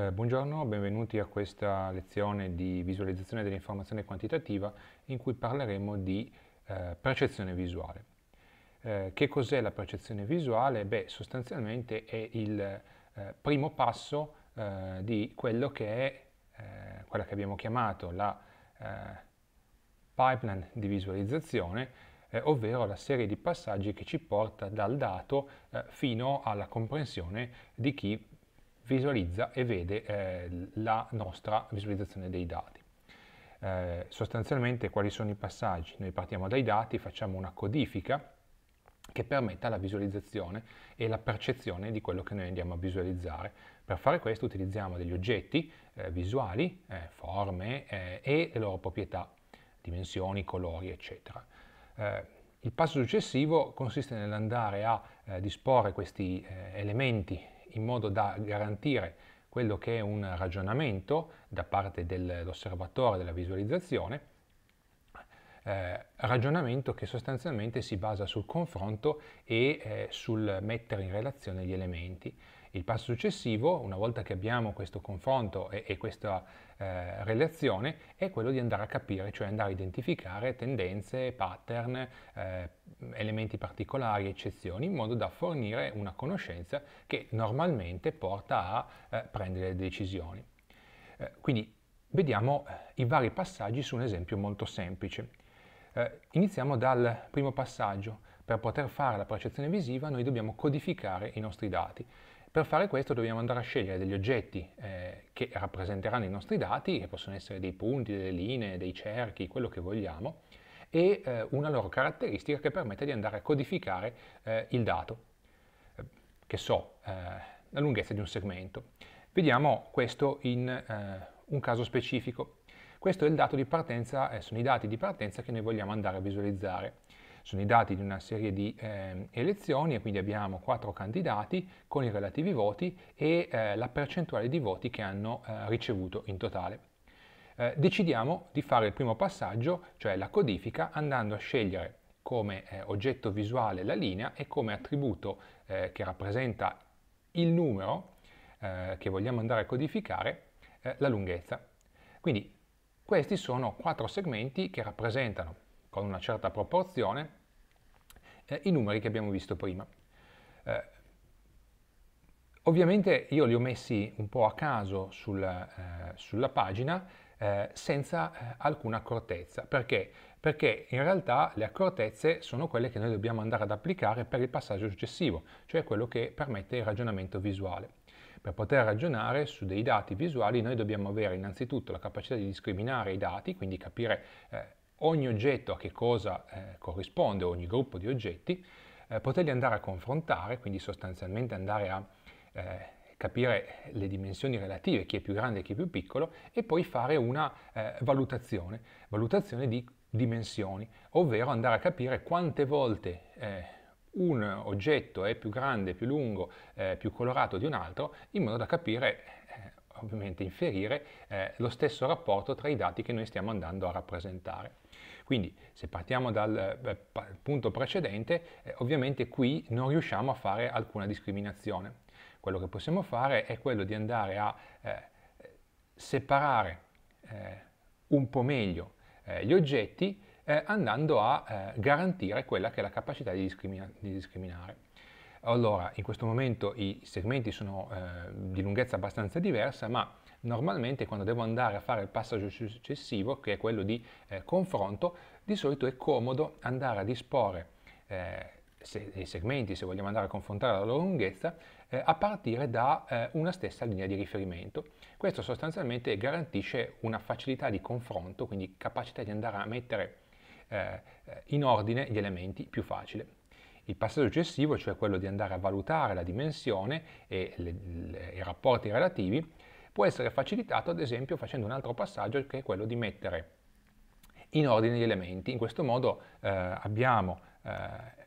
Eh, buongiorno, benvenuti a questa lezione di visualizzazione dell'informazione quantitativa in cui parleremo di eh, percezione visuale. Eh, che cos'è la percezione visuale? Beh, sostanzialmente è il eh, primo passo eh, di quello che è eh, quella che abbiamo chiamato la pipeline di visualizzazione, ovvero la serie di passaggi che ci porta dal dato fino alla comprensione di chi visualizza e vede eh, la nostra visualizzazione dei dati. Eh, sostanzialmente quali sono i passaggi? Noi partiamo dai dati, facciamo una codifica che permetta la visualizzazione e la percezione di quello che noi andiamo a visualizzare. Per fare questo utilizziamo degli oggetti eh, visuali, eh, forme eh, e le loro proprietà, dimensioni, colori, eccetera. Eh, il passo successivo consiste nell'andare a disporre questi elementi in modo da garantire quello che è un ragionamento da parte dell'osservatore della visualizzazione, eh, ragionamento che sostanzialmente si basa sul confronto e eh, sul mettere in relazione gli elementi. Il passo successivo, una volta che abbiamo questo confronto e, e questa eh, relazione, è quello di andare a capire, cioè andare a identificare tendenze, pattern, eh, elementi particolari, eccezioni, in modo da fornire una conoscenza che normalmente porta a eh, prendere decisioni. Eh, quindi vediamo eh, i vari passaggi su un esempio molto semplice. Eh, iniziamo dal primo passaggio. Per poter fare la percezione visiva noi dobbiamo codificare i nostri dati. Per fare questo dobbiamo andare a scegliere degli oggetti eh, che rappresenteranno i nostri dati, che possono essere dei punti, delle linee, dei cerchi, quello che vogliamo, e eh, una loro caratteristica che permette di andare a codificare eh, il dato, eh, che so, eh, la lunghezza di un segmento. Vediamo questo in eh, un caso specifico. Questo è il dato di partenza, sono i dati di partenza che noi vogliamo andare a visualizzare sono i dati di una serie di eh, elezioni e quindi abbiamo quattro candidati con i relativi voti e eh, la percentuale di voti che hanno eh, ricevuto in totale. Eh, decidiamo di fare il primo passaggio, cioè la codifica, andando a scegliere come eh, oggetto visuale la linea e come attributo eh, che rappresenta il numero che vogliamo andare a codificare la lunghezza. Quindi questi sono quattro segmenti che rappresentano con una certa proporzione eh, i numeri che abbiamo visto prima. Eh, ovviamente io li ho messi un po' a caso sulla, eh, sulla pagina eh, senza eh, alcuna accortezza. Perché? Perché in realtà le accortezze sono quelle che noi dobbiamo andare ad applicare per il passaggio successivo, cioè quello che permette il ragionamento visuale. Per poter ragionare su dei dati visuali noi dobbiamo avere innanzitutto la capacità di discriminare i dati, quindi capire eh, ogni oggetto a che cosa eh, corrisponde, ogni gruppo di oggetti, eh, poterli andare a confrontare, quindi sostanzialmente andare a eh, capire le dimensioni relative, chi è più grande e chi è più piccolo, e poi fare una eh, valutazione, valutazione di dimensioni, ovvero andare a capire quante volte eh, un oggetto è più grande, più lungo, eh, più colorato di un altro, in modo da capire ovviamente inferire eh, lo stesso rapporto tra i dati che noi stiamo andando a rappresentare. Quindi se partiamo dal eh, punto precedente, eh, ovviamente qui non riusciamo a fare alcuna discriminazione. Quello che possiamo fare è quello di andare a eh, separare eh, un po' meglio eh, gli oggetti andando a garantire quella che è la capacità di, discrimina di discriminare. Allora, in questo momento i segmenti sono eh, di lunghezza abbastanza diversa, ma Normalmente quando devo andare a fare il passaggio successivo, che è quello di eh, confronto, di solito è comodo andare a disporre eh, se, i segmenti, se vogliamo andare a confrontare la loro lunghezza, eh, a partire da eh, una stessa linea di riferimento. Questo sostanzialmente garantisce una facilità di confronto, quindi capacità di andare a mettere eh, in ordine gli elementi più facile. Il passaggio successivo, cioè quello di andare a valutare la dimensione e le, le, i rapporti relativi, può essere facilitato ad esempio facendo un altro passaggio che è quello di mettere in ordine gli elementi. In questo modo eh, abbiamo eh,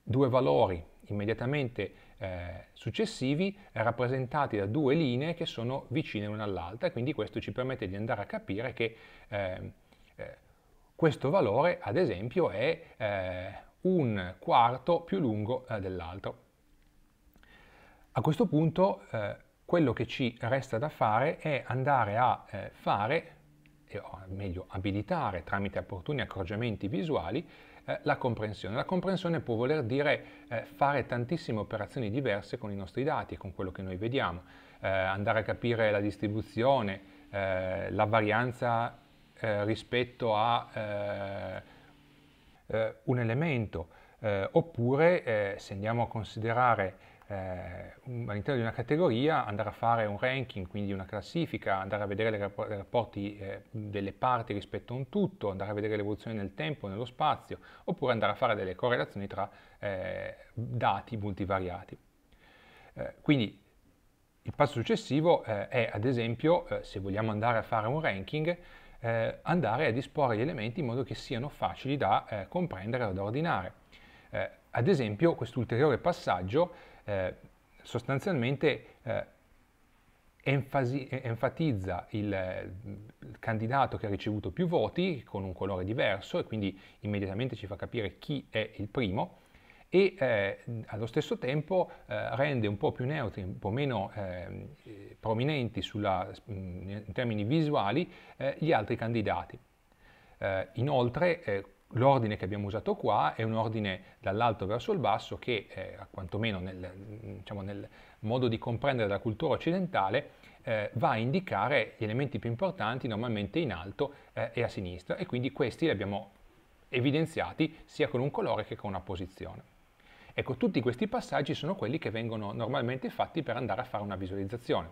due valori immediatamente eh, successivi rappresentati da due linee che sono vicine l'una all'altra e quindi questo ci permette di andare a capire che ehm, eh, questo valore ad esempio è eh, un quarto più lungo eh, dell'altro. A questo punto quello che ci resta da fare è andare a eh, fare, o meglio abilitare tramite opportuni accorgimenti visuali, eh, la comprensione. La comprensione può voler dire eh, fare tantissime operazioni diverse con i nostri dati e con quello che noi vediamo, eh, andare a capire la distribuzione, eh, la varianza rispetto a un elemento, oppure se andiamo a considerare eh, all'interno di una categoria andare a fare un ranking, quindi una classifica, andare a vedere i rapporti eh, delle parti rispetto a un tutto, andare a vedere l'evoluzione nel tempo, nello spazio, oppure andare a fare delle correlazioni tra eh, dati multivariati. Eh, quindi il passo successivo eh, è, ad esempio, eh, se vogliamo andare a fare un ranking, andare a disporre gli elementi in modo che siano facili da comprendere o da ordinare. ad esempio, questo ulteriore passaggio eh, sostanzialmente eh, enfasi, enfatizza il, il, candidato che ha ricevuto più voti con un colore diverso e quindi immediatamente ci fa capire chi è il primo e eh, allo stesso tempo eh, rende un po' più neutri, un po' meno ehm, prominenti sulla, in termini visuali eh, gli altri candidati. Eh, inoltre L'ordine che abbiamo usato qua è un ordine dall'alto verso il basso che, eh, quantomeno nel, diciamo nel, modo di comprendere la cultura occidentale, eh, va a indicare gli elementi più importanti normalmente in alto eh, e a sinistra e quindi questi li abbiamo evidenziati sia con un colore che con una posizione. Ecco, tutti questi passaggi sono quelli che vengono normalmente fatti per andare a fare una visualizzazione.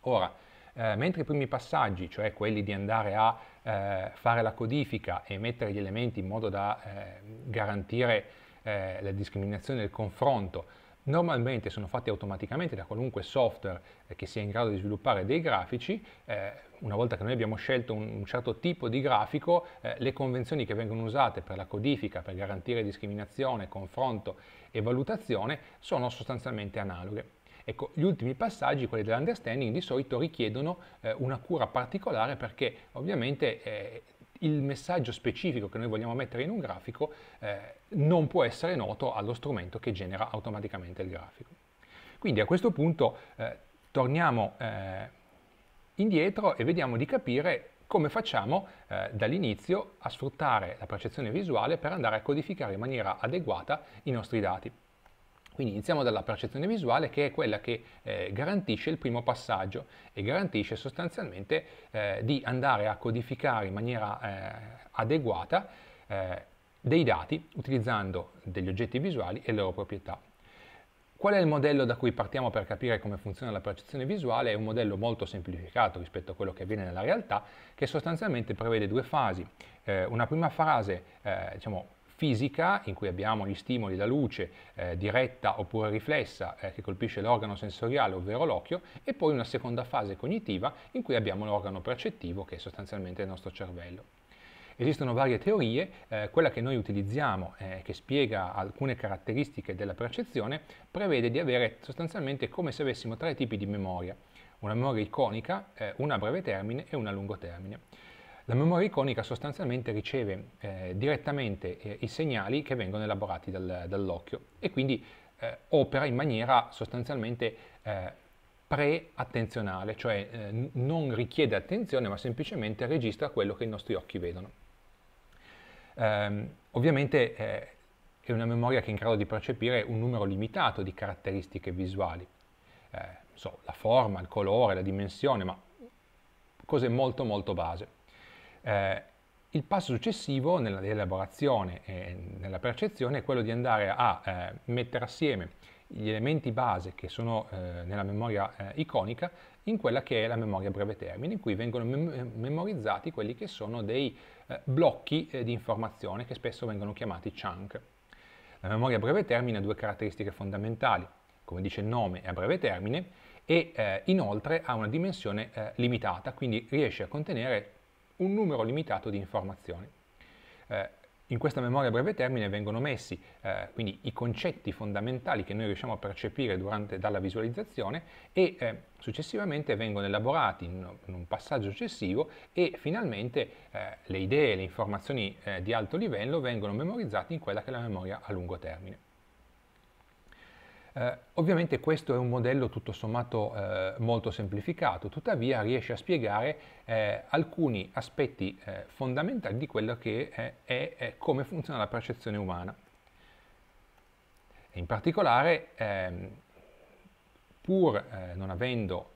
Ora, eh, mentre i primi passaggi, cioè quelli di andare a eh, fare la codifica e mettere gli elementi in modo da eh, garantire eh, la discriminazione e il confronto, normalmente sono fatti automaticamente da qualunque software eh, che sia in grado di sviluppare dei grafici, eh, una volta che noi abbiamo scelto un, un certo tipo di grafico, eh, le convenzioni che vengono usate per la codifica, per garantire discriminazione, confronto e valutazione sono sostanzialmente analoghe. Ecco, gli ultimi passaggi, quelli dell'understanding, di solito richiedono eh, una cura particolare perché ovviamente eh, il messaggio specifico che noi vogliamo mettere in un grafico eh, non può essere noto allo strumento che genera automaticamente il grafico. Quindi a questo punto eh, torniamo eh, indietro e vediamo di capire come facciamo eh, dall'inizio a sfruttare la percezione visuale per andare a codificare in maniera adeguata i nostri dati. Quindi iniziamo dalla percezione visuale che è quella che eh, garantisce il primo passaggio e garantisce sostanzialmente eh, di andare a codificare in maniera eh, adeguata eh, dei dati utilizzando degli oggetti visuali e le loro proprietà. Qual è il modello da cui partiamo per capire come funziona la percezione visuale? È un modello molto semplificato rispetto a quello che avviene nella realtà, che sostanzialmente prevede due fasi. Eh, una prima fase, eh, diciamo, fisica in cui abbiamo gli stimoli da luce eh, diretta oppure riflessa eh, che colpisce l'organo sensoriale ovvero l'occhio e poi una seconda fase cognitiva in cui abbiamo l'organo percettivo che è sostanzialmente il nostro cervello. Esistono varie teorie, eh, quella che noi utilizziamo, eh, che spiega alcune caratteristiche della percezione, prevede di avere sostanzialmente come se avessimo tre tipi di memoria, una memoria iconica, eh, una a breve termine e una a lungo termine. La memoria iconica sostanzialmente riceve eh, direttamente eh, i segnali che vengono elaborati dal, dall'occhio e quindi eh, opera in maniera sostanzialmente eh, pre-attenzionale, cioè eh, non richiede attenzione ma semplicemente registra quello che i nostri occhi vedono. Ehm, ovviamente eh, è una memoria che è in grado di percepire un numero limitato di caratteristiche visuali, so, la forma, il colore, la dimensione, ma cose molto molto base. Eh, il passo successivo nell'elaborazione e nella percezione è quello di andare a eh, mettere assieme gli elementi base che sono eh, nella memoria eh, iconica in quella che è la memoria a breve termine, in cui vengono mem memorizzati quelli che sono dei eh, blocchi eh, di informazione che spesso vengono chiamati chunk. La memoria a breve termine ha due caratteristiche fondamentali, come dice il nome è a breve termine e eh, inoltre ha una dimensione limitata, quindi riesce a contenere un numero limitato di informazioni. Eh, in questa memoria a breve termine vengono messi eh, quindi i concetti fondamentali che noi riusciamo a percepire durante, dalla visualizzazione e eh, successivamente vengono elaborati in, in, un passaggio successivo e finalmente eh, le idee, le informazioni eh, di alto livello vengono memorizzate in quella che è la memoria a lungo termine. Eh, ovviamente questo è un modello tutto sommato eh, molto semplificato, tuttavia riesce a spiegare eh, alcuni aspetti eh, fondamentali di quello che è, è, come funziona la percezione umana. In particolare, ehm, pur eh, non avendo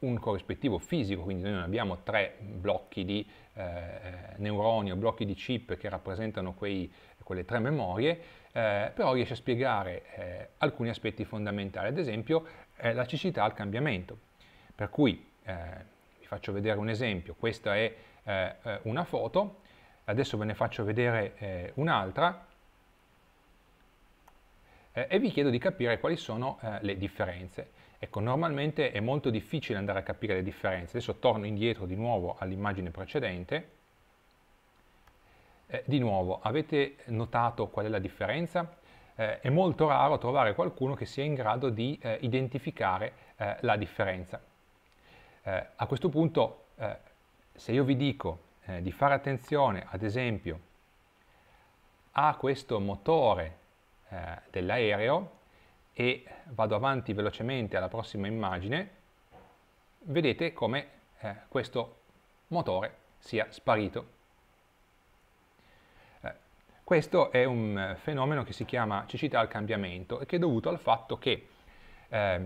un corrispettivo fisico, quindi noi non abbiamo tre blocchi di eh, neuroni o blocchi di chip che rappresentano quei, quelle tre memorie, eh, però riesce a spiegare eh, alcuni aspetti fondamentali, ad esempio eh, la cecità al cambiamento. Per cui eh, vi faccio vedere un esempio, questa è eh, eh, una foto, adesso ve ne faccio vedere un'altra e vi chiedo di capire quali sono le differenze. Ecco, normalmente è molto difficile andare a capire le differenze, adesso torno indietro di nuovo all'immagine precedente, eh, di nuovo, avete notato qual è la differenza? Eh, è molto raro trovare qualcuno che sia in grado di eh, identificare eh, la differenza. Eh, a questo punto, eh, se io vi dico di fare attenzione, ad esempio, a questo motore dell'aereo e vado avanti velocemente alla prossima immagine, vedete come questo motore sia sparito questo è un eh, fenomeno che si chiama cecità al cambiamento e che è dovuto al fatto che eh,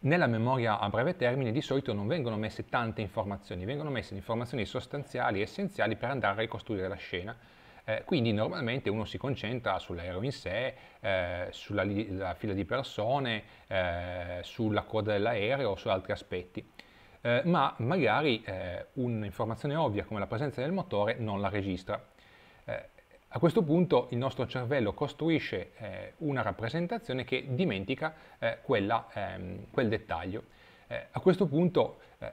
nella memoria a breve termine di solito non vengono messe tante informazioni, vengono messe informazioni sostanziali e essenziali per andare a ricostruire la scena. Eh, quindi normalmente uno si concentra sull'aereo in sé, eh, sulla fila di persone, eh, sulla coda dell'aereo o su altri aspetti. Eh, ma magari eh, un'informazione ovvia come la presenza del motore non la registra eh, a questo punto il nostro cervello costruisce eh, una rappresentazione che dimentica eh, quella, ehm, quel dettaglio. Eh, a questo punto eh,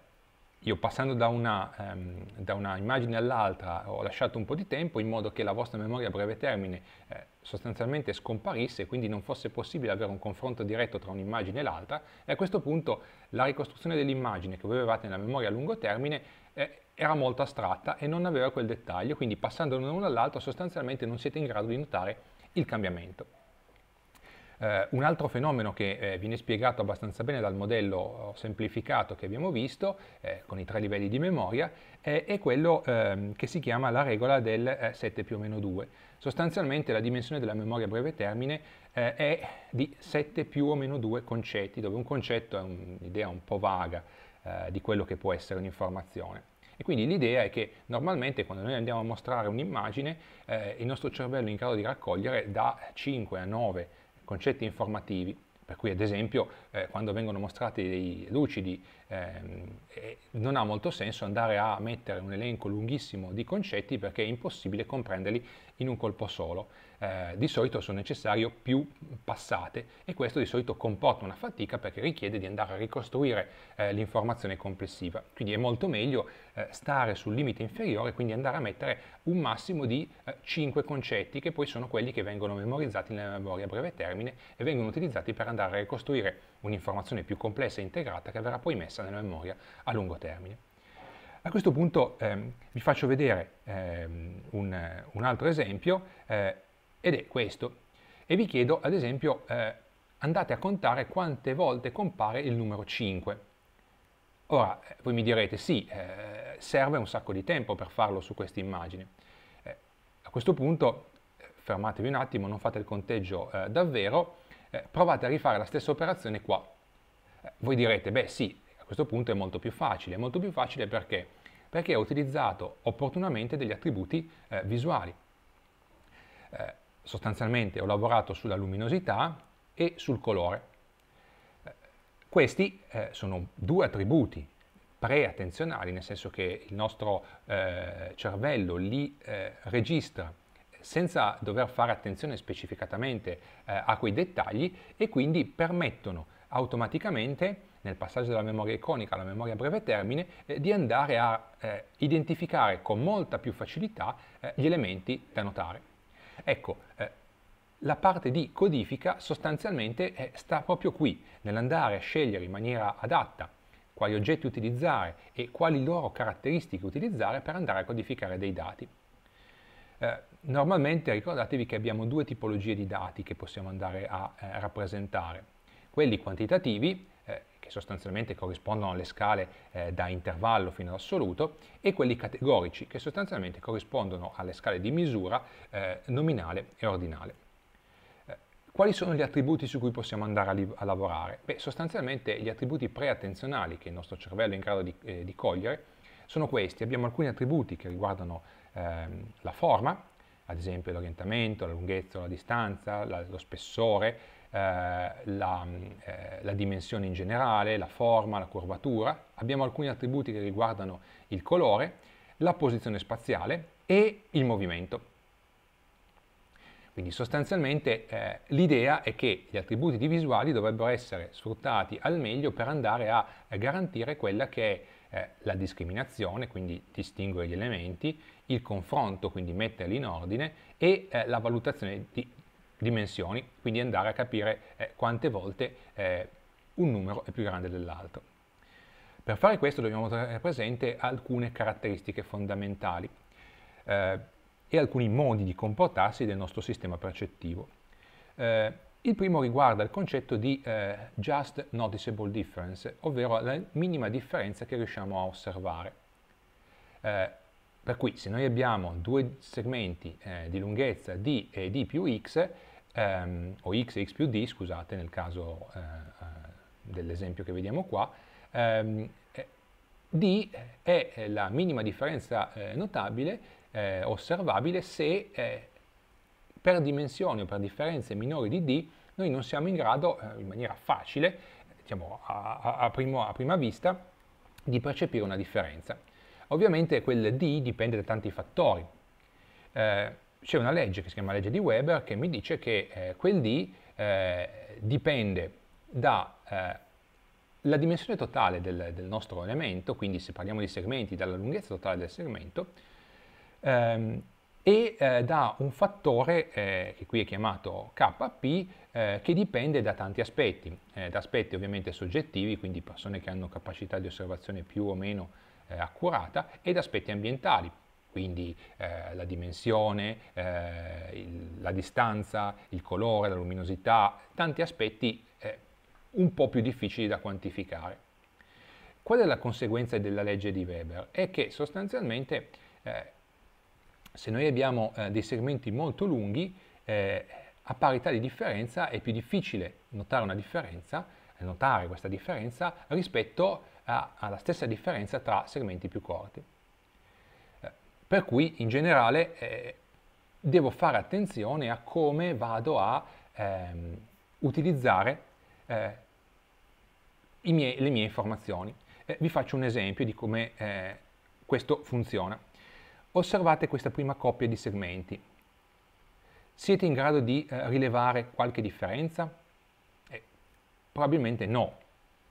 io passando da una, ehm, da una immagine all'altra ho lasciato un po' di tempo in modo che la vostra memoria a breve termine eh, sostanzialmente scomparisse, quindi non fosse possibile avere un confronto diretto tra un'immagine e l'altra e a questo punto la ricostruzione dell'immagine che voi avevate nella memoria a lungo termine eh, era molto astratta e non aveva quel dettaglio, quindi passando da uno all'altro sostanzialmente non siete in grado di notare il cambiamento. Eh, un altro fenomeno che eh, viene spiegato abbastanza bene dal modello oh, semplificato che abbiamo visto, eh, con i tre livelli di memoria, è quello ehm, che si chiama la regola del 7 eh, più o meno 2. Sostanzialmente la dimensione della memoria a breve termine eh, è di 7 più o meno 2 concetti, dove un concetto è un'idea un po' vaga, eh, di quello che può essere un'informazione. E quindi l'idea è che normalmente quando noi andiamo a mostrare un'immagine, eh, il nostro cervello è in grado di raccogliere da 5 a 9 concetti informativi, per cui ad esempio eh, quando vengono mostrati dei lucidi ehm, eh, non ha molto senso andare a mettere un elenco lunghissimo di concetti perché è impossibile comprenderli in un colpo solo. Eh, di solito sono necessarie più passate e questo di solito comporta una fatica perché richiede di andare a ricostruire eh, l'informazione complessiva. Quindi è molto meglio eh, stare sul limite inferiore, quindi andare a mettere un massimo di 5 eh, concetti che poi sono quelli che vengono memorizzati nella memoria a breve termine e vengono utilizzati per andare a ricostruire un'informazione più complessa e integrata che verrà poi messa nella memoria a lungo termine. A questo punto ehm, vi faccio vedere ehm, un, un, altro esempio eh, ed è questo. E vi chiedo, ad esempio, eh, andate a contare quante volte compare il numero 5. Ora, eh, voi mi direte, sì, eh, serve un sacco di tempo per farlo su questa immagine. Eh, a questo punto, eh, fermatevi un attimo, non fate il conteggio eh, davvero, provate a rifare la stessa operazione qua. voi direte, beh sì, a questo punto è molto più facile. È molto più facile perché? Perché ho utilizzato opportunamente degli attributi visuali. Eh, sostanzialmente ho lavorato sulla luminosità e sul colore. Eh, questi eh, sono due attributi preattenzionali, nel senso che il nostro eh, cervello li eh, registra senza dover fare attenzione specificatamente eh, a quei dettagli e quindi permettono automaticamente nel passaggio dalla memoria iconica alla memoria a breve termine, eh, di andare a eh, identificare con molta più facilità eh, gli elementi da notare. Ecco, eh, la parte di codifica sostanzialmente eh, sta proprio qui, nell'andare a scegliere in maniera adatta quali oggetti utilizzare e quali loro caratteristiche utilizzare per andare a codificare dei dati. Eh, normalmente ricordatevi che abbiamo due tipologie di dati che possiamo andare a eh, rappresentare, quelli quantitativi eh, che sostanzialmente corrispondono alle scale eh, da intervallo fino all'assoluto, e quelli categorici, che sostanzialmente corrispondono alle scale di misura eh, nominale e ordinale. Eh, quali sono gli attributi su cui possiamo andare a, a lavorare? Beh, sostanzialmente gli attributi preattenzionali che il nostro cervello è in grado di, eh, di cogliere sono questi. Abbiamo alcuni attributi che riguardano ehm, la forma, ad esempio l'orientamento, la lunghezza, la distanza, la, lo spessore, eh, la, mm, eh, la, dimensione in generale, la forma, la curvatura, abbiamo alcuni attributi che riguardano il colore, la posizione spaziale e il movimento. Quindi sostanzialmente eh, l'idea è che gli attributi visuali dovrebbero essere sfruttati al meglio per andare a garantire quella che è eh, la discriminazione, quindi distinguere gli elementi, il confronto, quindi metterli in ordine, e eh, la valutazione di dimensioni, quindi andare a capire eh, quante volte eh, un numero è più grande dell'altro. Per fare questo dobbiamo tenere presente alcune caratteristiche fondamentali eh, e alcuni modi di comportarsi del nostro sistema percettivo. Eh, il primo riguarda il concetto di eh, just noticeable difference, ovvero la minima differenza che riusciamo a osservare. Eh, per cui se noi abbiamo due segmenti eh, di lunghezza d e d più x, ehm, o x e x più d, scusate, nel caso eh, eh dell'esempio che vediamo qua, ehm, eh, d è la minima differenza eh, notabile eh, osservabile se eh, per dimensioni o per differenze minori di d noi non siamo in grado, eh, in maniera facile, diciamo a, a, primo, a prima vista, di percepire una differenza. Ovviamente quel d dipende da tanti fattori. Eh, c'è una legge che si chiama legge di Weber che mi dice che eh, quel D eh, dipende dalla eh, dimensione totale del, del, nostro elemento, quindi se parliamo di segmenti, dalla lunghezza totale del segmento, ehm, e eh, da un fattore eh, che qui è chiamato KP eh, che dipende da tanti aspetti, da aspetti ovviamente soggettivi, quindi persone che hanno capacità di osservazione più o meno accurata, ed aspetti ambientali, quindi eh, la dimensione, eh, il, la distanza, il colore, la luminosità, tanti aspetti eh, un po' più difficili da quantificare. Qual è la conseguenza della legge di Weber? È che sostanzialmente eh, se noi abbiamo eh, dei segmenti molto lunghi, eh, a parità di differenza è più difficile notare una differenza, notare questa differenza rispetto a, alla stessa differenza tra segmenti più corti. Per cui in generale eh, devo fare attenzione a come vado a ehm, utilizzare eh, mie, le mie informazioni. Eh, vi faccio un esempio di come eh, questo funziona. Osservate questa prima coppia di segmenti. Siete in grado di eh, rilevare qualche differenza? Eh, probabilmente no,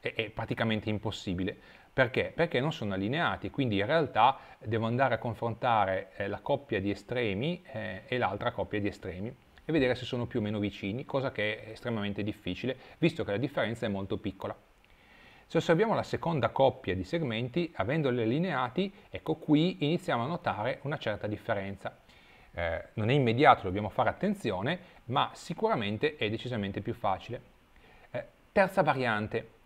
è, è praticamente impossibile. Perché? Perché non sono allineati, quindi in realtà devo andare a confrontare eh, la coppia di estremi eh, e l'altra coppia di estremi e vedere se sono più o meno vicini, cosa che è estremamente difficile, visto che la differenza è molto piccola. Se osserviamo la seconda coppia di segmenti, avendoli allineati, ecco qui iniziamo a notare una certa differenza. Eh, non è immediato, dobbiamo fare attenzione, ma sicuramente è decisamente più facile. Eh, terza variante,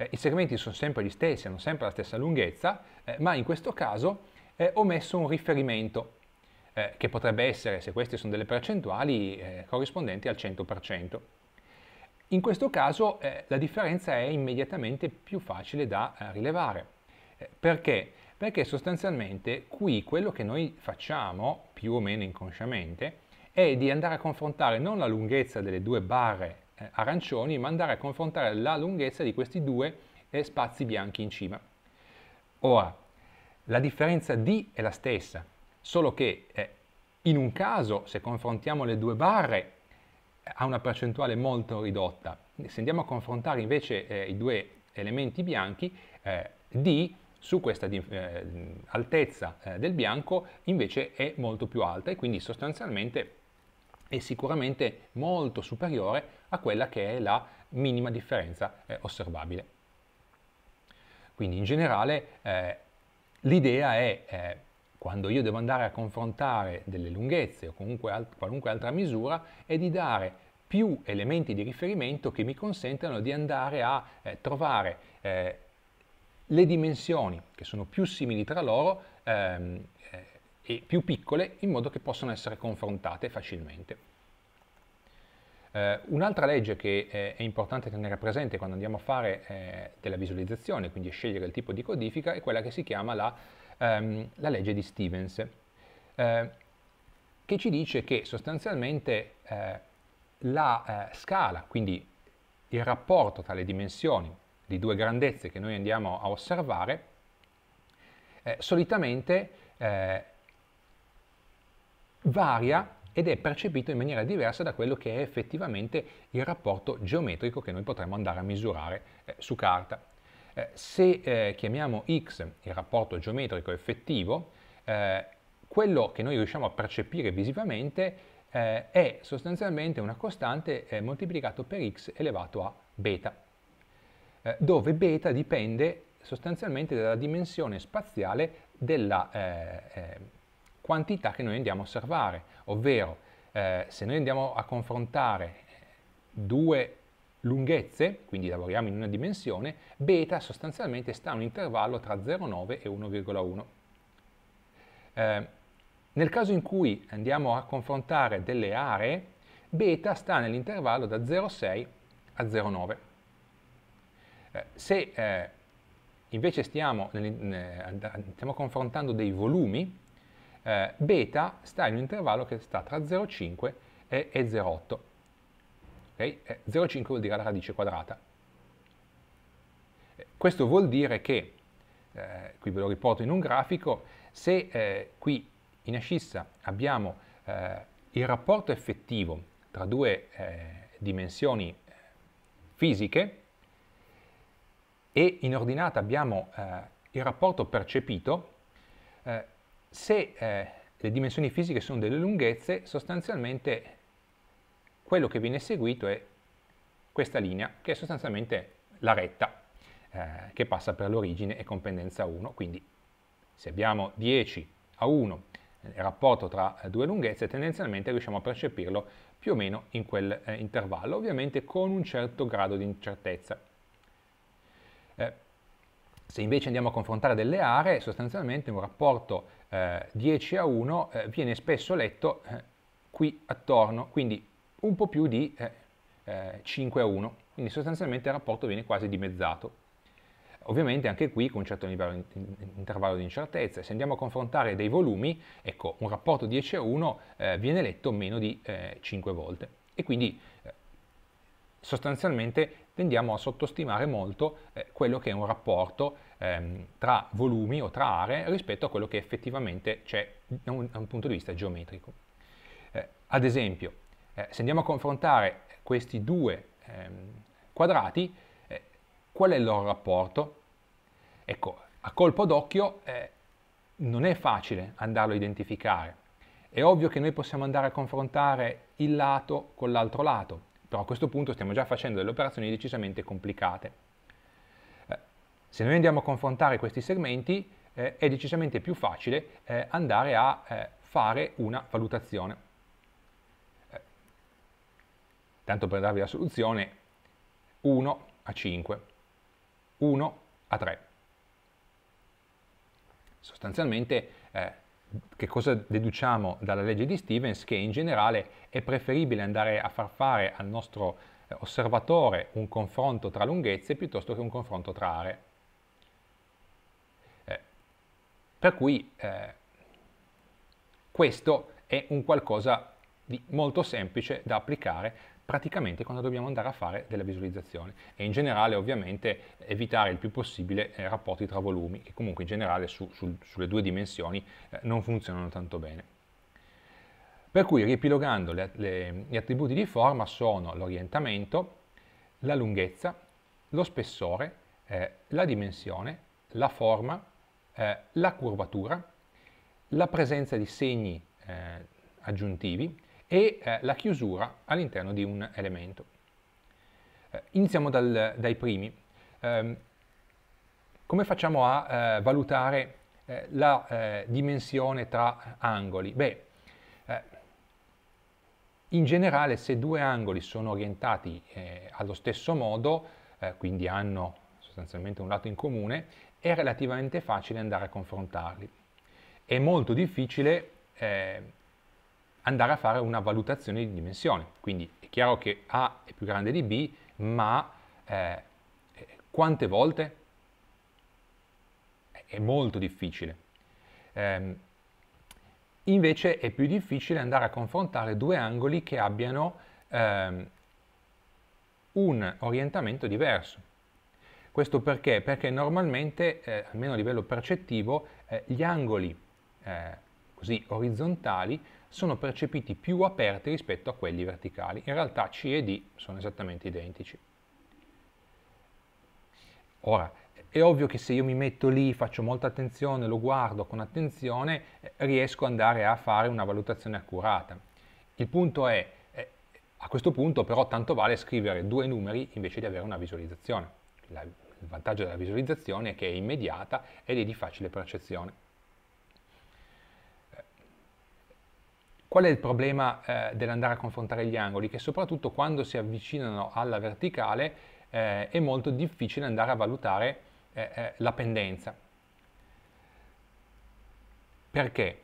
eh, i segmenti sono sempre gli stessi, hanno sempre la stessa lunghezza, eh, ma in questo caso eh, ho messo un riferimento eh, che potrebbe essere, se queste sono delle percentuali, eh, corrispondenti al 100%. In questo caso la differenza è immediatamente più facile da rilevare. perché? Perché sostanzialmente qui quello che noi facciamo, più o meno inconsciamente, è di andare a confrontare non la lunghezza delle due barre eh, arancioni ma andare a confrontare la lunghezza di questi due spazi bianchi in cima. Ora, la differenza D è la stessa, solo che eh, in un caso, se confrontiamo le due barre, ha una percentuale molto ridotta. Se andiamo a confrontare invece eh, i due elementi bianchi, eh, D su questa eh, altezza eh, del bianco invece è molto più alta e quindi sostanzialmente è sicuramente molto superiore a quella che è la minima differenza eh, osservabile. Quindi in generale eh, l'idea è eh, quando io devo andare a confrontare delle lunghezze o comunque alt qualunque altra misura è di dare più elementi di riferimento che mi consentano di andare a eh, trovare eh, le dimensioni che sono più simili tra loro ehm, eh, e più piccole in modo che possano essere confrontate facilmente. Eh, un'altra legge che eh, è importante tenere presente quando andiamo a fare eh, della visualizzazione, quindi a scegliere il tipo di codifica, è quella che si chiama la, ehm, la legge di Stevens, eh, che ci dice che sostanzialmente eh, la eh, scala, quindi il rapporto tra le dimensioni di due grandezze che noi andiamo a osservare, solitamente varia ed è percepito in maniera diversa da quello che è effettivamente il rapporto geometrico che noi potremmo andare a misurare eh, su carta. Eh, se eh, chiamiamo x il rapporto geometrico effettivo, eh, quello che noi riusciamo a percepire visivamente eh, è sostanzialmente una costante eh, moltiplicato per x elevato a beta, dove beta dipende sostanzialmente dalla dimensione spaziale della quantità che noi andiamo a osservare, ovvero eh, se noi andiamo a confrontare due lunghezze, quindi lavoriamo in una dimensione, beta sostanzialmente sta a un intervallo tra 0,9 e 1,1. Eh, nel caso in cui andiamo a confrontare delle aree, beta sta nell'intervallo da 0,6 a 0,9. Eh, se eh, invece stiamo, eh, stiamo confrontando dei volumi, eh, beta sta in un intervallo che sta tra 0,5 e, 0,8. Okay? 0,5 eh, vuol dire la radice quadrata. Eh, questo vuol dire che, eh, qui ve lo riporto in un grafico, se eh, qui in ascissa abbiamo eh, il rapporto effettivo tra due dimensioni fisiche e in ordinata abbiamo il rapporto percepito, se eh, le dimensioni fisiche sono delle lunghezze, sostanzialmente quello che viene seguito è questa linea, che è sostanzialmente la retta eh, che passa per l'origine e con pendenza 1. Quindi se abbiamo 10 a 1 il eh, rapporto tra due lunghezze, tendenzialmente riusciamo a percepirlo più o meno in quell'intervallo, eh, ovviamente con un certo grado di incertezza. Se invece andiamo a confrontare delle aree, sostanzialmente un rapporto eh, 10 a 1 eh, viene spesso letto eh, qui attorno, quindi un po' più di 5 eh, eh, a 1, quindi sostanzialmente il rapporto viene quasi dimezzato. Ovviamente anche qui con un certo livello, intervallo di incertezza, se andiamo a confrontare dei volumi, ecco, un rapporto 10 a 1 eh, viene letto meno di 5 volte e quindi sostanzialmente tendiamo a sottostimare molto eh, quello che è un rapporto ehm, tra volumi o tra aree rispetto a quello che effettivamente c'è da, da un, punto di vista geometrico. Eh, ad esempio, eh, se andiamo a confrontare questi due ehm, quadrati, eh, qual è il loro rapporto? Ecco, a colpo d'occhio eh, non è facile andarlo a identificare. È ovvio che noi possiamo andare a confrontare il lato con l'altro lato, però a questo punto stiamo già facendo delle operazioni decisamente complicate. Eh, se noi andiamo a confrontare questi segmenti eh, è decisamente più facile eh, andare a eh, fare una valutazione. Eh, tanto per darvi la soluzione, 1 a 5, 1 a 3. Sostanzialmente che cosa deduciamo dalla legge di Stevens? Che in generale è preferibile andare a far fare al nostro eh, osservatore un confronto tra lunghezze piuttosto che un confronto tra aree. Eh, per cui eh, questo è un qualcosa di molto semplice da applicare praticamente quando dobbiamo andare a fare della visualizzazione e in generale ovviamente evitare il più possibile eh, rapporti tra volumi che comunque in generale su, su, sulle due dimensioni eh, non funzionano tanto bene. Per cui riepilogando le, le, gli attributi di forma sono l'orientamento, la lunghezza, lo spessore, eh, la dimensione, la forma, eh, la curvatura, la presenza di segni eh, aggiuntivi, e eh, la chiusura all'interno di un elemento. Eh, iniziamo dal, dai primi. Eh, come facciamo a eh, valutare eh, la eh, dimensione tra angoli? Beh, in generale se due angoli sono orientati allo stesso modo, quindi hanno sostanzialmente un lato in comune, è relativamente facile andare a confrontarli. È molto difficile andare a fare una valutazione di dimensioni. Quindi è chiaro che A è più grande di B, ma eh, quante volte? È molto difficile. Eh, invece è più difficile andare a confrontare due angoli che abbiano eh, un orientamento diverso. Questo perché? Perché normalmente, eh, almeno a livello percettivo, eh, gli angoli eh, così orizzontali sono percepiti più aperti rispetto a quelli verticali. In realtà C e D sono esattamente identici. Ora, è ovvio che se io mi metto lì, faccio molta attenzione, lo guardo con attenzione, eh, riesco ad andare a fare una valutazione accurata. Il punto è, eh, a questo punto però tanto vale scrivere due numeri invece di avere una visualizzazione. il vantaggio della visualizzazione è che è immediata ed è di facile percezione. Qual è il problema eh, dell'andare a confrontare gli angoli? Che soprattutto quando si avvicinano alla verticale eh, è molto difficile andare a valutare eh, eh la pendenza. Perché?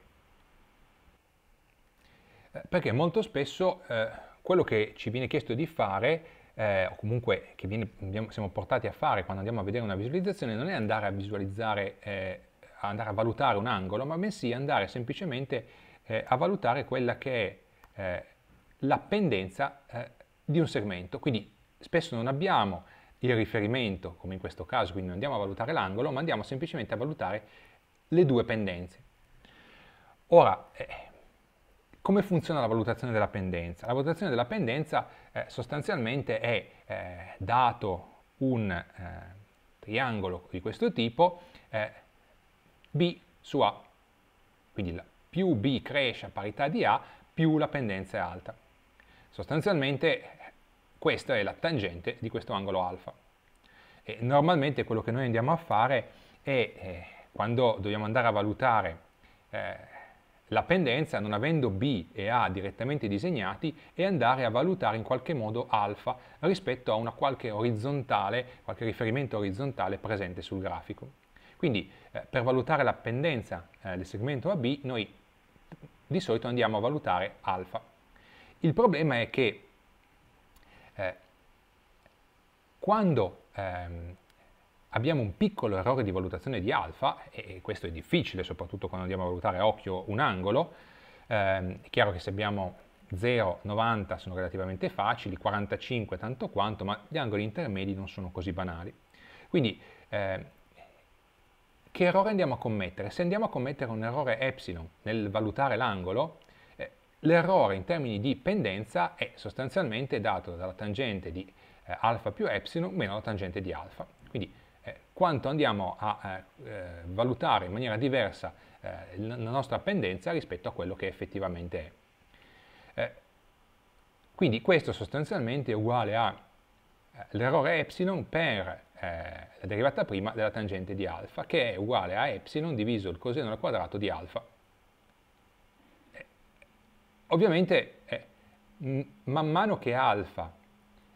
Eh, perché molto spesso eh, quello che ci viene chiesto di fare eh, o comunque che viene, abbiamo, siamo portati a fare quando andiamo a vedere una visualizzazione non è andare a visualizzare, eh, andare a valutare un angolo, ma bensì andare semplicemente a eh, a valutare quella che è eh, pendenza eh, di un segmento. Quindi spesso non abbiamo il riferimento, come in questo caso, quindi non andiamo a valutare l'angolo, ma andiamo semplicemente a valutare le due pendenze. Ora, eh, come funziona la valutazione della pendenza? La valutazione della pendenza eh, sostanzialmente è eh, dato un triangolo di questo tipo, B su A, quindi la più B cresce a parità di A, più la pendenza è alta. Sostanzialmente questa è la tangente di questo angolo alfa. E normalmente quello che noi andiamo a fare è, eh, quando dobbiamo andare a valutare eh, la pendenza, non avendo B e A direttamente disegnati, è andare a valutare in qualche modo alfa rispetto a una qualche orizzontale, qualche riferimento orizzontale presente sul grafico. Quindi eh, per valutare l'appendenza eh, del segmento AB noi di solito andiamo a valutare alfa. Il problema è che eh, quando ehm, abbiamo un piccolo errore di valutazione di alfa, e questo è difficile soprattutto quando andiamo a valutare a occhio un angolo, ehm, è chiaro che se abbiamo 0, 90 sono relativamente facili, 45 tanto quanto, ma gli angoli intermedi non sono così banali. Quindi eh, che errore andiamo a commettere? Se andiamo a commettere un errore epsilon nel valutare l'angolo, eh, l'errore in termini di pendenza è sostanzialmente dato dalla tangente di eh, alfa più epsilon meno la tangente di alfa. Quindi eh, quanto andiamo a eh, eh, valutare in maniera diversa eh, la nostra pendenza rispetto a quello che effettivamente è. quindi questo sostanzialmente è uguale all'errore epsilon per eh, la derivata prima della tangente di alfa, che è uguale a epsilon diviso il coseno al quadrato di alfa. Eh, ovviamente, eh, man mano che alfa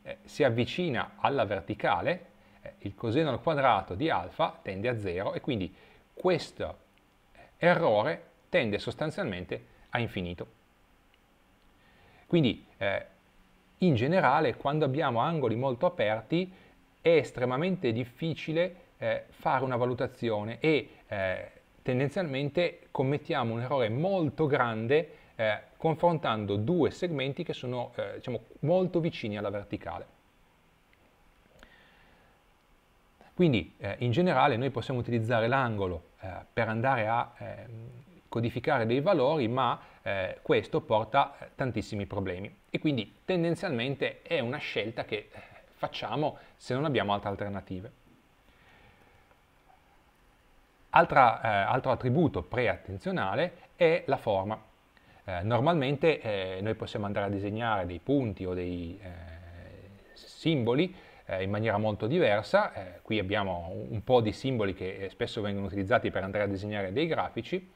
eh, si avvicina alla verticale, eh, il coseno al quadrato di alfa tende a zero e quindi questo eh, errore tende sostanzialmente a infinito. Quindi, in generale, quando abbiamo angoli molto aperti, è estremamente difficile eh, fare una valutazione e eh, tendenzialmente commettiamo un errore molto grande eh, confrontando due segmenti che sono eh, diciamo, molto vicini alla verticale. Quindi eh, in generale noi possiamo utilizzare l'angolo eh, per andare a ehm, codificare dei valori, ma eh, questo porta tantissimi problemi. E quindi tendenzialmente è una scelta che facciamo se non abbiamo altre alternative. Altra, eh, altro attributo preattenzionale è la forma. Eh, normalmente eh, noi possiamo andare a disegnare dei punti o dei eh, simboli eh, in maniera molto diversa. Eh, qui abbiamo un po' di simboli che spesso vengono utilizzati per andare a disegnare dei grafici.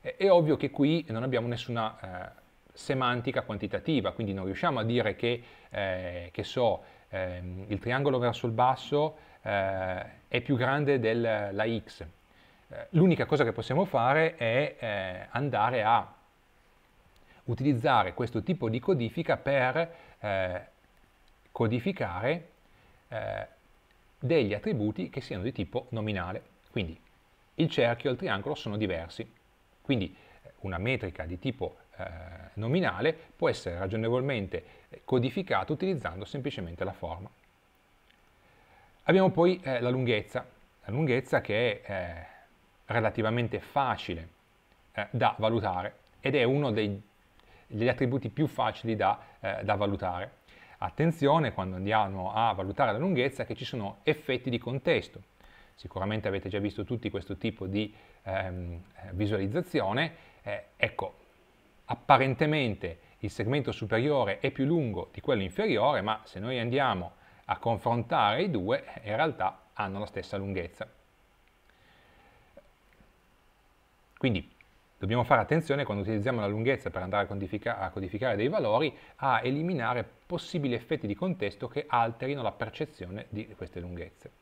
è ovvio che qui non abbiamo nessuna semantica quantitativa, quindi non riusciamo a dire che, che so, ehm, il triangolo verso il basso eh, è più grande della x. Eh, l'unica cosa che possiamo fare è eh, andare a utilizzare questo tipo di codifica per eh, codificare degli attributi che siano di tipo nominale. Quindi il cerchio e il triangolo sono diversi. Quindi una metrica di tipo eh, nominale può essere ragionevolmente eh, codificato utilizzando semplicemente la forma. Abbiamo poi eh, la lunghezza, la lunghezza che è eh, relativamente facile da valutare ed è uno dei, degli attributi più facili da, da valutare. Attenzione quando andiamo a valutare la lunghezza che ci sono effetti di contesto, Sicuramente avete già visto tutti questo tipo di ehm, visualizzazione. Eh, ecco, apparentemente il segmento superiore è più lungo di quello inferiore, ma se noi andiamo a confrontare i due, in realtà hanno la stessa lunghezza. Quindi dobbiamo fare attenzione quando utilizziamo la lunghezza per andare a, codifica a codificare dei valori a eliminare possibili effetti di contesto che alterino la percezione di queste lunghezze.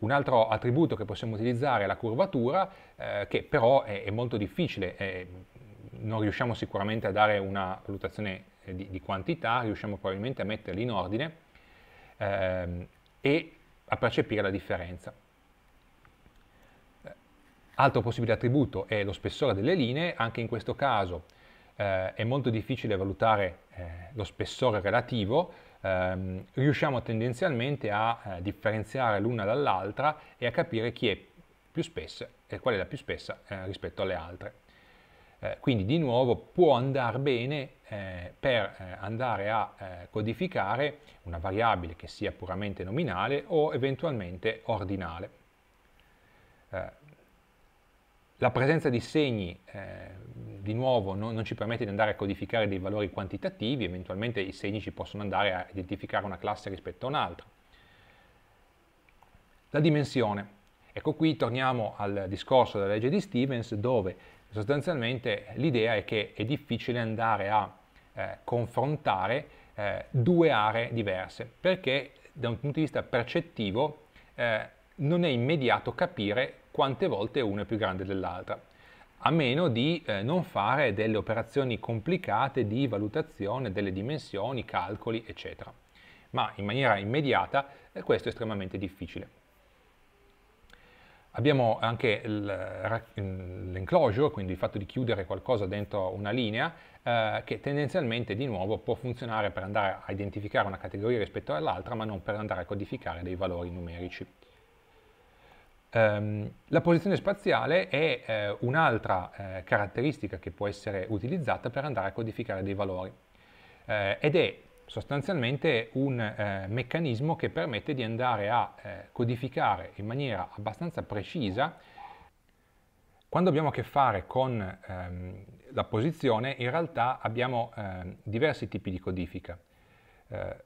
Un altro attributo che possiamo utilizzare è la curvatura, eh, che però è, è molto difficile, è, non riusciamo sicuramente a dare una valutazione eh, di, di quantità, riusciamo probabilmente a metterli in ordine ehm, e a percepire la differenza. Eh, altro possibile attributo è lo spessore delle linee, anche in questo caso eh, è molto difficile valutare eh, lo spessore relativo, ehm, riusciamo tendenzialmente a eh, differenziare l'una dall'altra e a capire chi è più spessa e qual è la più spessa eh, rispetto alle altre. Eh, quindi di nuovo può andare bene eh, per eh, andare a eh, codificare una variabile che sia puramente nominale o eventualmente ordinale. La presenza di segni, eh, di nuovo, no, non ci permette di andare a codificare dei valori quantitativi, eventualmente i segni ci possono andare a identificare una classe rispetto a un'altra. La dimensione. Ecco qui torniamo al discorso della legge di Stevens, dove sostanzialmente l'idea è che è difficile andare a eh, confrontare eh, due aree diverse, perché da un punto di vista percettivo eh, non è immediato capire quante volte una è più grande dell'altra, a meno di eh, non fare delle operazioni complicate di valutazione delle dimensioni, calcoli, eccetera. Ma in maniera immediata eh, questo è estremamente difficile. Abbiamo anche eh, l'enclosure, quindi il fatto di chiudere qualcosa dentro una linea, eh, che tendenzialmente di nuovo può funzionare per andare a identificare una categoria rispetto all'altra, ma non per andare a codificare dei valori numerici. Ehm, la posizione spaziale è eh, un'altra eh, caratteristica che può essere utilizzata per andare a codificare dei valori eh, ed è sostanzialmente un meccanismo che permette di andare a codificare in maniera abbastanza precisa quando abbiamo a che fare con ehm, la posizione, in realtà abbiamo ehm, diversi tipi di codifica. Eh,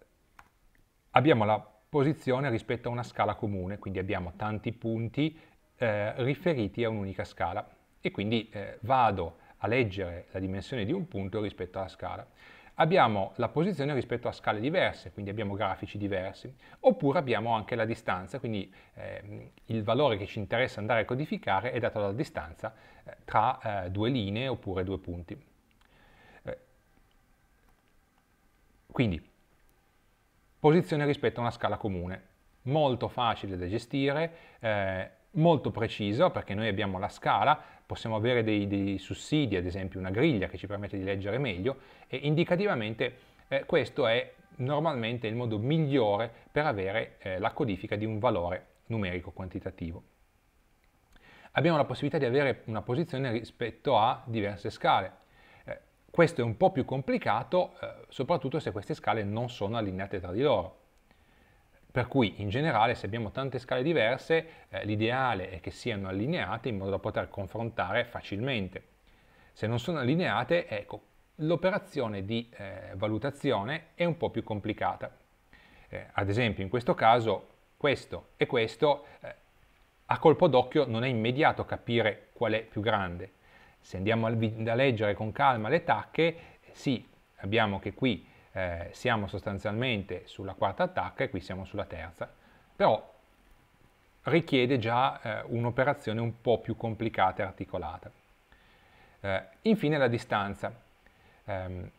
abbiamo la posizione rispetto a una scala comune, quindi abbiamo tanti punti eh, riferiti a un'unica scala e quindi eh, vado a leggere la dimensione di un punto rispetto alla scala. Abbiamo la posizione rispetto a scale diverse, quindi abbiamo grafici diversi, oppure abbiamo anche la distanza, quindi eh, il valore che ci interessa andare a codificare è dato dalla distanza eh, tra eh, due linee oppure due punti. Eh, quindi posizione rispetto a una scala comune. Molto facile da gestire, eh, molto preciso perché noi abbiamo la scala, possiamo avere dei, dei, sussidi, ad esempio una griglia che ci permette di leggere meglio e indicativamente eh, questo è normalmente il modo migliore per avere eh, la codifica di un valore numerico quantitativo. Abbiamo la possibilità di avere una posizione rispetto a diverse scale, questo è un po' più complicato, eh, soprattutto se queste scale non sono allineate tra di loro. Per cui in generale se abbiamo tante scale diverse, eh, l'ideale è che siano allineate in modo da poter confrontare facilmente. Se non sono allineate, ecco, l'operazione di eh, valutazione è un po' più complicata. Eh, ad esempio in questo caso questo e questo eh, a colpo d'occhio non è immediato capire qual è più grande, se andiamo a leggere eh, con calma le tacche, sì, abbiamo che qui eh, siamo sostanzialmente sulla quarta tacca e qui siamo sulla terza, però richiede già eh, un'operazione un po' più complicata e articolata. Eh, infine la distanza. Ehm,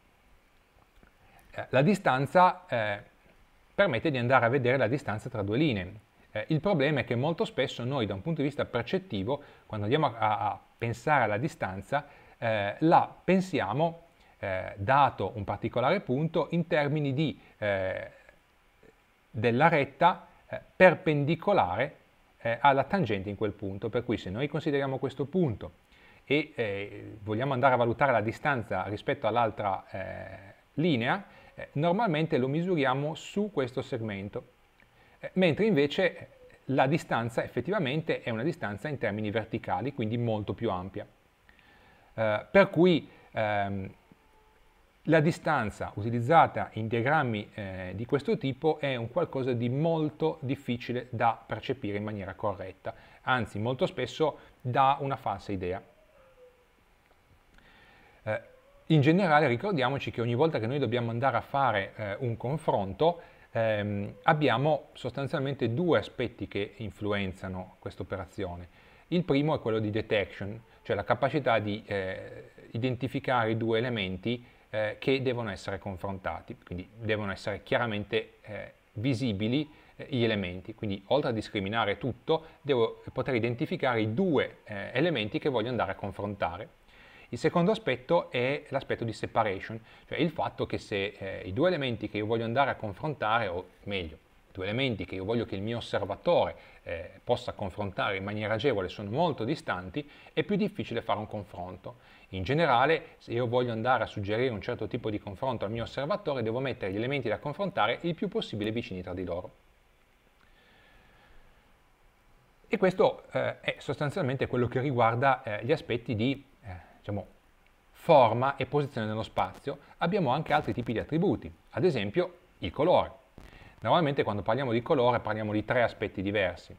eh, la distanza eh, permette di andare a vedere la distanza tra due linee. Eh, il problema è che molto spesso noi da un punto di vista percettivo, quando andiamo a, a pensare alla distanza, eh, la pensiamo, eh, dato un particolare punto, in termini di, eh, della retta eh, perpendicolare eh, alla tangente in quel punto. Per cui se noi consideriamo questo punto e eh, vogliamo andare a valutare la distanza rispetto all'altra eh, linea, eh, normalmente lo misuriamo su questo segmento mentre invece la distanza effettivamente è una distanza in termini verticali, quindi molto più ampia. Eh, per cui ehm, la distanza utilizzata in diagrammi eh, di questo tipo è un qualcosa di molto difficile da percepire in maniera corretta, anzi molto spesso dà una falsa idea. Eh, in generale ricordiamoci che ogni volta che noi dobbiamo andare a fare eh, un confronto, ehm, abbiamo sostanzialmente due aspetti che influenzano questa operazione. Il primo è quello di detection, cioè la capacità di eh, identificare due elementi eh, che devono essere confrontati, quindi devono essere chiaramente eh, visibili eh, gli elementi, quindi oltre a discriminare tutto devo poter identificare i due eh, elementi che voglio andare a confrontare il secondo aspetto è l'aspetto di separation, cioè il fatto che se eh, i due elementi che io voglio andare a confrontare, o meglio, i due elementi che io voglio che il mio osservatore eh, possa confrontare in maniera agevole sono molto distanti, è più difficile fare un confronto. In generale, se io voglio andare a suggerire un certo tipo di confronto al mio osservatore, devo mettere gli elementi da confrontare il più possibile vicini tra di loro. E questo eh, è sostanzialmente quello che riguarda eh, gli aspetti di diciamo, forma e posizione nello spazio, abbiamo anche altri tipi di attributi, ad esempio i colori. Normalmente quando parliamo di colore parliamo di tre aspetti diversi,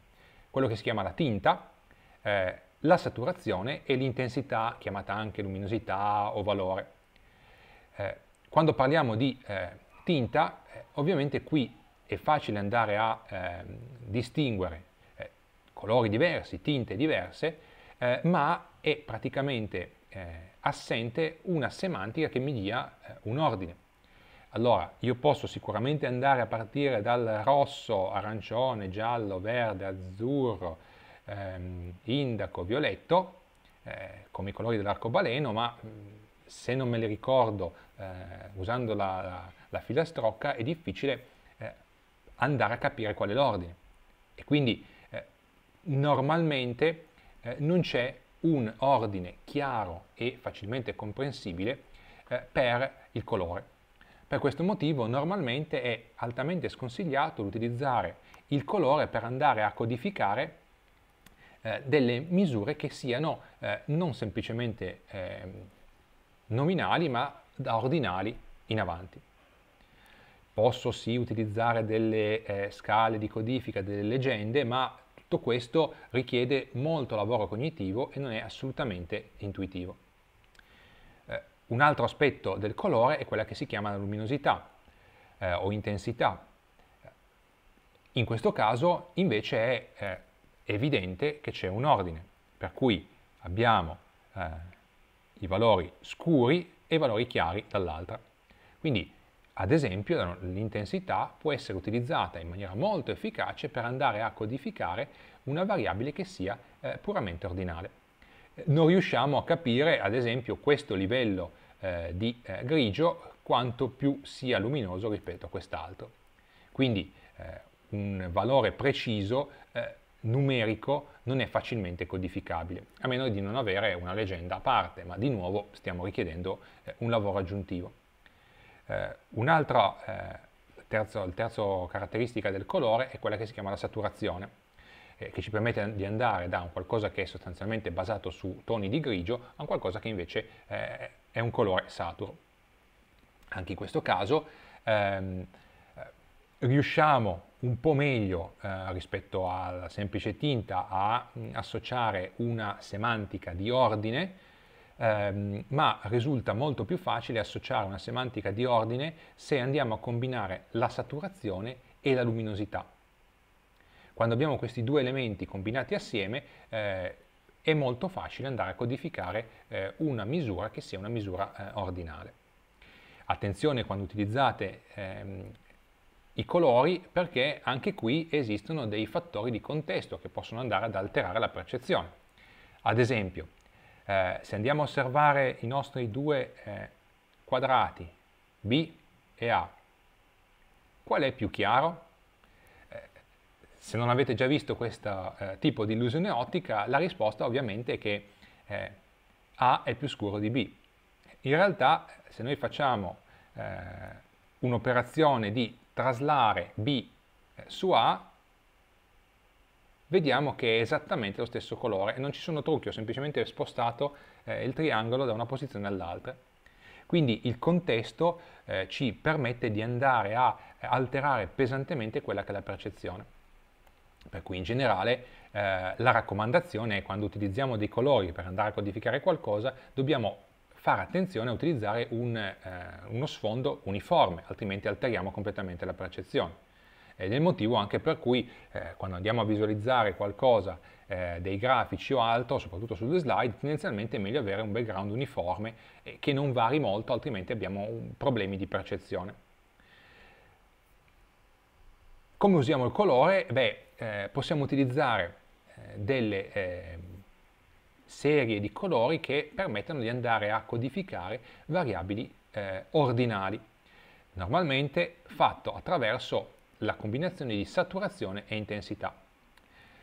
quello che si chiama la tinta, eh, la saturazione e l'intensità, chiamata anche luminosità o valore. Eh, quando parliamo di eh, tinta, eh, ovviamente qui è facile andare a ehm, distinguere eh, colori diversi, tinte diverse, eh, ma è praticamente eh, assente una semantica che mi dia eh, un ordine. Allora, io posso sicuramente andare a partire dal rosso, arancione, giallo, verde, azzurro, ehm, indaco, violetto, eh, come i colori dell'arcobaleno, ma mm, se non me li ricordo eh, usando la, la, la, filastrocca è difficile eh, andare a capire qual è l'ordine. E quindi eh, normalmente non c'è un ordine chiaro e facilmente comprensibile eh, per il colore. Per questo motivo normalmente è altamente sconsigliato l'utilizzare il colore per andare a codificare eh, delle misure che siano eh, non semplicemente ehm, nominali ma da ordinali in avanti. Posso sì utilizzare delle eh, scale di codifica, delle leggende, ma tutto questo richiede molto lavoro cognitivo e non è assolutamente intuitivo. Eh, un altro aspetto del colore è quella che si chiama luminosità eh, o intensità. In questo caso invece è eh, evidente che c'è un ordine, per cui abbiamo eh, i valori scuri e i valori chiari dall'altra. Quindi ad esempio eh, l'intensità può essere utilizzata in maniera molto efficace per andare a codificare una variabile che sia eh, puramente ordinale. Eh, non riusciamo a capire, ad esempio, questo livello eh, di eh, grigio quanto più sia luminoso rispetto a quest'altro. Quindi eh, un valore preciso numerico non è facilmente codificabile, a meno di non avere una leggenda a parte, ma di nuovo stiamo richiedendo un lavoro aggiuntivo. Eh, un'altra eh, terzo, caratteristica del colore è quella che si chiama la saturazione, eh, che ci permette di andare da un qualcosa che è sostanzialmente basato su toni di grigio a un qualcosa che invece eh, è un colore saturo. Anche in questo caso ehm, eh, riusciamo un po' meglio eh, rispetto alla semplice tinta a mh, mm, associare una semantica di ordine ehm, ma risulta molto più facile associare una semantica di ordine se andiamo a combinare la saturazione e la luminosità. Quando abbiamo questi due elementi combinati assieme eh, è molto facile andare a codificare eh, una misura che sia una misura eh, ordinale. Attenzione quando utilizzate ehm, i colori perché anche qui esistono dei fattori di contesto che possono andare ad alterare la percezione. Ad esempio, eh, se andiamo a osservare i nostri due eh, quadrati, B e A, qual è più chiaro? Eh, se non avete già visto questo eh, tipo di illusione ottica, la risposta ovviamente è che A è più scuro di B. In realtà, se noi facciamo un'operazione di traslare B su A, vediamo che è esattamente lo stesso colore e non ci sono trucchi, ho semplicemente spostato eh, il triangolo da una posizione all'altra. Quindi il contesto eh, ci permette di andare a eh, alterare pesantemente quella che è la percezione. Per cui in generale eh, la raccomandazione è quando utilizziamo dei colori per andare a codificare qualcosa, dobbiamo fare attenzione a utilizzare un, eh, uno sfondo uniforme, altrimenti alteriamo completamente la percezione ed è il motivo anche per cui eh, quando andiamo a visualizzare qualcosa eh, dei grafici o altro, soprattutto sulle slide, tendenzialmente è meglio avere un background uniforme eh, che non vari molto, altrimenti abbiamo problemi di percezione. Come usiamo il colore? Beh, eh, possiamo utilizzare eh, delle eh, serie di colori che permettono di andare a codificare variabili ordinali normalmente fatto attraverso la combinazione di saturazione e intensità.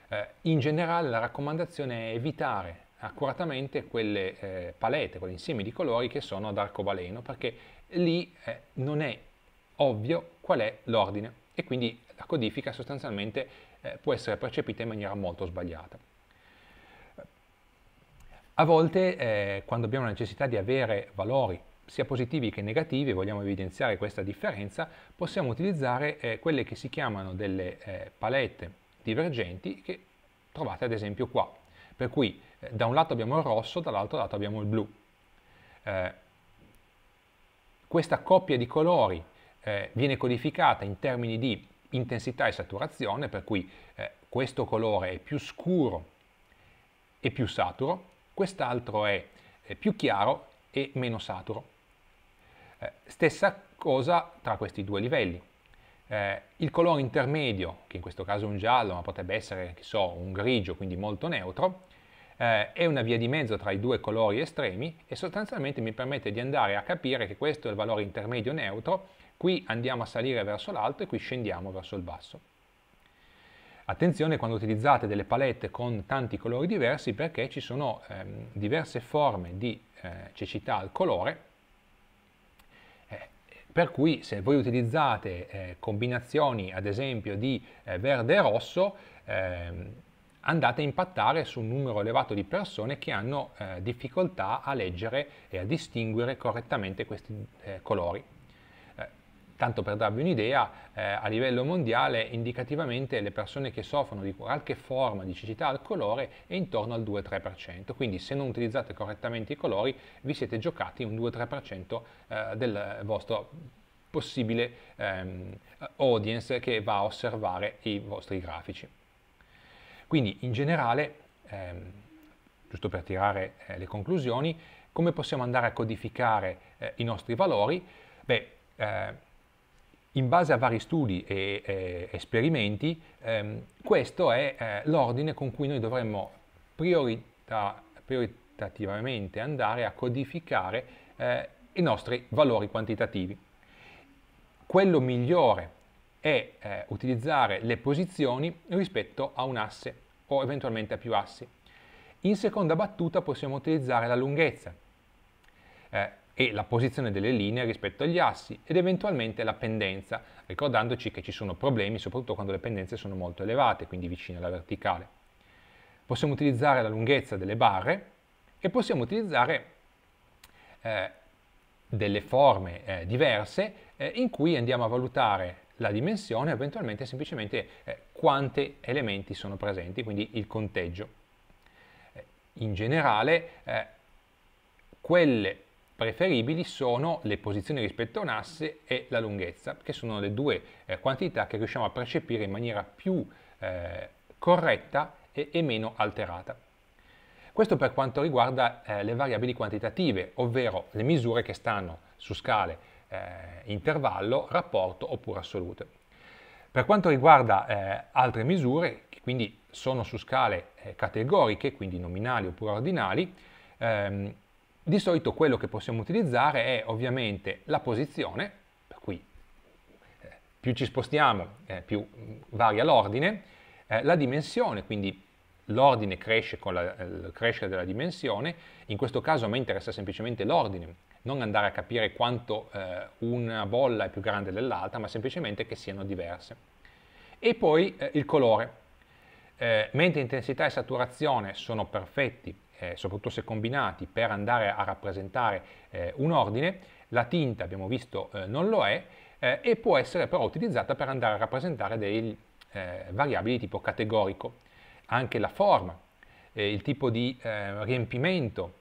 Eh, in generale la raccomandazione è evitare accuratamente quelle eh, palette, quell'insieme di colori che sono ad arcobaleno, perché lì eh, non è ovvio qual è l'ordine e quindi la codifica sostanzialmente eh, può essere percepita in maniera molto sbagliata. A volte, eh, quando abbiamo la necessità di avere valori sia positivi che negativi, e vogliamo evidenziare questa differenza, possiamo utilizzare eh, quelle che si chiamano delle eh, palette divergenti che trovate ad esempio qua. Per cui eh, da un lato abbiamo il rosso, dall'altro lato abbiamo il blu. Eh, questa coppia di colori eh, viene codificata in termini di intensità e saturazione, per cui eh, questo colore è più scuro e più saturo, quest'altro è più chiaro e meno saturo. Eh, stessa cosa tra questi due livelli. Eh, il colore intermedio, che in questo caso è un giallo, ma potrebbe essere, so, un grigio, quindi molto neutro, eh, è una via di mezzo tra i due colori estremi e sostanzialmente mi permette di andare a capire che questo è il valore intermedio neutro, qui andiamo a salire verso l'alto e qui scendiamo verso il basso. Attenzione quando utilizzate delle palette con tanti colori diversi perché ci sono ehm, diverse forme di eh, cecità al colore per cui se voi utilizzate eh, combinazioni ad esempio di eh, verde e rosso, eh, andate a impattare su un numero elevato di persone che hanno eh, difficoltà a leggere e a distinguere correttamente questi eh, colori. Tanto per darvi un'idea, eh, a livello mondiale indicativamente le persone che soffrono di qualche forma di cecità al colore è intorno al 2-3%, quindi se non utilizzate correttamente i colori vi siete giocati un 2-3% eh, del vostro possibile ehm, audience che va a osservare i vostri grafici. Quindi in generale, ehm, giusto per tirare eh, le conclusioni, come possiamo andare a codificare eh, i nostri valori? Beh, eh, in base a vari studi e eh, esperimenti, ehm, questo è eh, l'ordine con cui noi dovremmo priorita, prioritativamente andare a codificare eh, i nostri valori quantitativi. Quello migliore è eh, utilizzare le posizioni rispetto a un asse o eventualmente a più assi. In seconda battuta possiamo utilizzare la lunghezza. Eh, e la posizione delle linee rispetto agli assi ed eventualmente la pendenza, ricordandoci che ci sono problemi soprattutto quando le pendenze sono molto elevate, quindi vicine alla verticale. Possiamo utilizzare la lunghezza delle barre e possiamo utilizzare eh, delle forme eh, diverse eh, in cui andiamo a valutare la dimensione e eventualmente semplicemente eh, quanti elementi sono presenti, quindi il conteggio. Eh, in generale, eh, quelle preferibili sono le posizioni rispetto a un asse e la lunghezza, che sono le due eh, quantità che riusciamo a percepire in maniera più eh, corretta e, e, meno alterata. Questo per quanto riguarda eh, le variabili quantitative, ovvero le misure che stanno su scale eh, intervallo, rapporto oppure assolute. Per quanto riguarda eh, altre misure, che quindi sono su scale eh, categoriche, quindi nominali oppure ordinali, ehm, di solito quello che possiamo utilizzare è ovviamente la posizione, per cui eh, più ci spostiamo, eh, più mm, varia l'ordine, eh, la dimensione, quindi l'ordine cresce con la, eh, il crescere della dimensione, in questo caso a me interessa semplicemente l'ordine, non andare a capire quanto eh, una bolla è più grande dell'altra, ma semplicemente che siano diverse. E poi eh, il colore, mentre intensità e saturazione sono perfetti eh, soprattutto se combinati, per andare a rappresentare eh, un ordine. La tinta, abbiamo visto, eh, non lo è eh, e può essere però utilizzata per andare a rappresentare delle eh, variabili di tipo categorico. Anche la forma, il tipo di riempimento,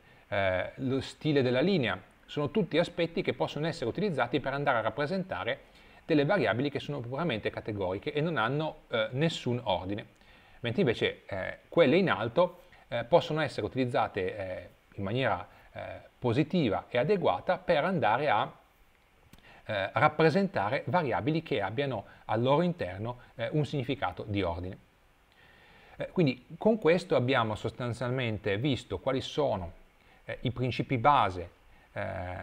lo stile della linea, sono tutti aspetti che possono essere utilizzati per andare a rappresentare delle variabili che sono puramente categoriche e non hanno eh, nessun ordine, mentre invece eh, quelle in alto eh, possono essere utilizzate eh, in maniera eh, positiva e adeguata per andare a eh, rappresentare variabili che abbiano al loro interno eh, un significato di ordine. Eh, quindi con questo abbiamo sostanzialmente visto quali sono i principi base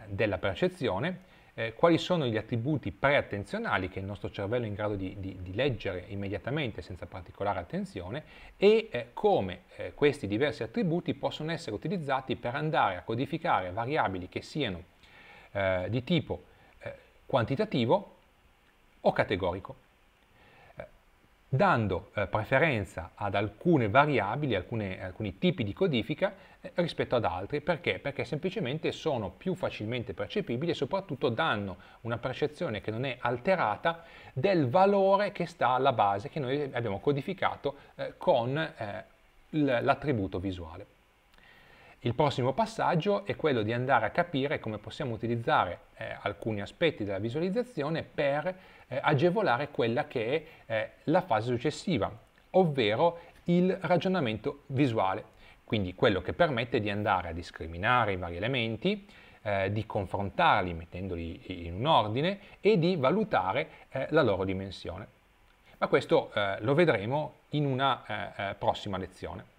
della percezione eh, quali sono gli attributi preattenzionali che il nostro cervello è in grado di, di, di leggere immediatamente senza particolare attenzione e eh, come eh, questi diversi attributi possono essere utilizzati per andare a codificare variabili che siano eh, di tipo eh, quantitativo o categorico dando eh, preferenza ad alcune variabili, alcune, alcuni tipi di codifica eh, rispetto ad altri. Perché? Perché semplicemente sono più facilmente percepibili e soprattutto danno una percezione che non è alterata del valore che sta alla base, che noi abbiamo codificato eh, con eh, l'attributo visuale. Il prossimo passaggio è quello di andare a capire come possiamo utilizzare eh, alcuni aspetti della visualizzazione per eh, agevolare quella che è eh, la fase successiva, ovvero il ragionamento visuale, quindi quello che permette di andare a discriminare i vari elementi, eh, di confrontarli mettendoli in un ordine e di valutare eh, la loro dimensione. Ma questo eh, lo vedremo in una eh, prossima lezione.